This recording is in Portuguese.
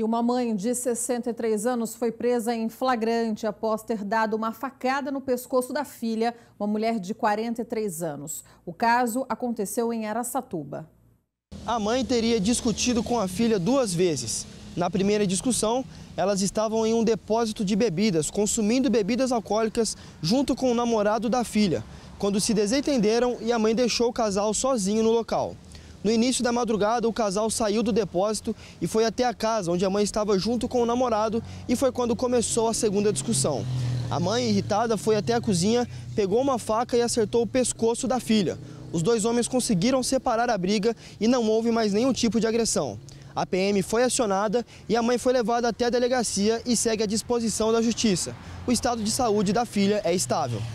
E uma mãe de 63 anos foi presa em flagrante após ter dado uma facada no pescoço da filha, uma mulher de 43 anos. O caso aconteceu em Araçatuba. A mãe teria discutido com a filha duas vezes. Na primeira discussão, elas estavam em um depósito de bebidas, consumindo bebidas alcoólicas junto com o namorado da filha, quando se desentenderam e a mãe deixou o casal sozinho no local. No início da madrugada, o casal saiu do depósito e foi até a casa onde a mãe estava junto com o namorado e foi quando começou a segunda discussão. A mãe, irritada, foi até a cozinha, pegou uma faca e acertou o pescoço da filha. Os dois homens conseguiram separar a briga e não houve mais nenhum tipo de agressão. A PM foi acionada e a mãe foi levada até a delegacia e segue à disposição da justiça. O estado de saúde da filha é estável.